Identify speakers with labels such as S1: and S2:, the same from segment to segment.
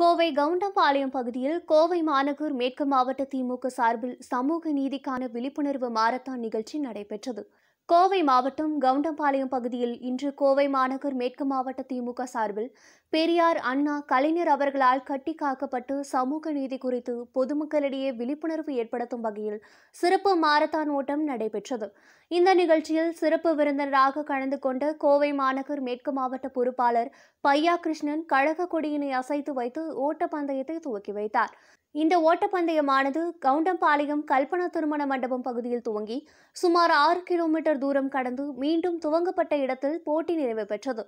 S1: கோவை கவுண்டம்பாளையம் பகுதியில் கோவை மாநகர் மேற்கு மாவட்ட திமுக சார்பில் சமூக நீதிக்கான விழிப்புணர்வு மாரத்தான் நிகழ்ச்சி நடைபெற்றது கோவை மாவட்டம் கவுண்டம்பாளையம் பகுதியில் இன்று கோவை மாநகர் மேற்கு மாவட்ட திமுக சார்பில் பெரியார் அண்ணா கலைஞர் அவர்களால் கட்டி காக்கப்பட்டு சமூக நீதி குறித்து பொதுமக்களிடையே விழிப்புணர்வு ஏற்படுத்தும் வகையில் சிறப்பு மாரத்தான் ஓட்டம் நடைபெற்றது இந்த நிகழ்ச்சியில் சிறப்பு விருந்தினராக கலந்து கொண்ட கோவை மாநகர் மேற்கு மாவட்ட பொறுப்பாளர் பையா கிருஷ்ணன் கழக கொடியினை அசைத்து வைத்து ஓட்ட பந்தயத்தை துவக்கி வைத்தார் இந்த ஓட்டப்பந்தயமானது கவுண்டம்பாளையம் கல்பனா திருமண மண்டபம் பகுதியில் துவங்கி சுமார் ஆறு கிலோமீட்டர் தூரம் கடந்து மீண்டும் துவங்கப்பட்ட இடத்தில் போட்டி நிறைவு பெற்றது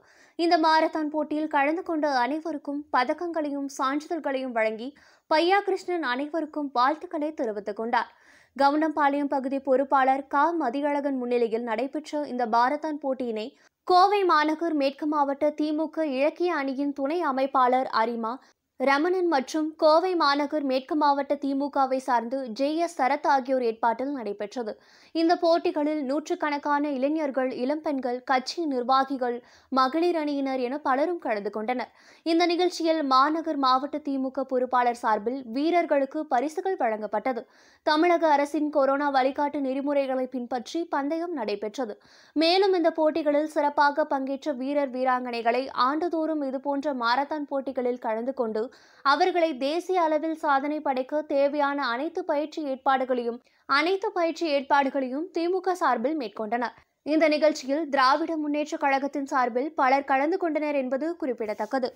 S1: இந்த மாரத்தான் போட்டியில் கலந்து கொண்ட அனைவருக்கும் பதக்கங்களையும் சான்றிதழ்களையும் வழங்கி பையா கிருஷ்ணன் அனைவருக்கும் வாழ்த்துக்களை தெரிவித்துக் கொண்டார் கவுண்டம்பாளையம் பகுதி பொறுப்பாளர் கா மதியழகன் முன்னிலையில் நடைபெற்ற இந்த பாரதான் போட்டியினை கோவை மாநகர் மேற்கு மாவட்ட திமுக இலக்கிய அணியின் துணை அமைப்பாளர் அரிமா ரமணன் மற்றும் கோவை மாநகர் மேற்கு மாவட்ட திமுகவை சார்ந்து ஜே எஸ் சரத் ஆகியோர் ஏற்பாட்டில் நடைபெற்றது இந்த போட்டிகளில் நூற்றுக்கணக்கான இளைஞர்கள் இளம்பெண்கள் கட்சி நிர்வாகிகள் மகளிர் அணியினர் என பலரும் கலந்து கொண்டனர் இந்த நிகழ்ச்சியில் மாநகர் மாவட்ட திமுக பொறுப்பாளர் சார்பில் வீரர்களுக்கு பரிசுகள் வழங்கப்பட்டது தமிழக அரசின் கொரோனா வழிகாட்டு நெறிமுறைகளை பின்பற்றி பந்தயம் நடைபெற்றது மேலும் இந்த போட்டிகளில் சிறப்பாக பங்கேற்ற வீரர் வீராங்கனைகளை ஆண்டுதோறும் இதுபோன்ற மாரத்தான் போட்டிகளில் கலந்து கொண்டு அவர்களை தேசிய அளவில் சாதனை படைக்க தேவையான அனைத்து பயிற்சி ஏற்பாடுகளையும் அனைத்து பயிற்சி ஏற்பாடுகளையும் திமுக சார்பில் மேற்கொண்டனர் இந்த நிகழ்ச்சியில் திராவிட முன்னேற்றக் கழகத்தின் சார்பில் பலர் கலந்து கொண்டனர் என்பது குறிப்பிடத்தக்கது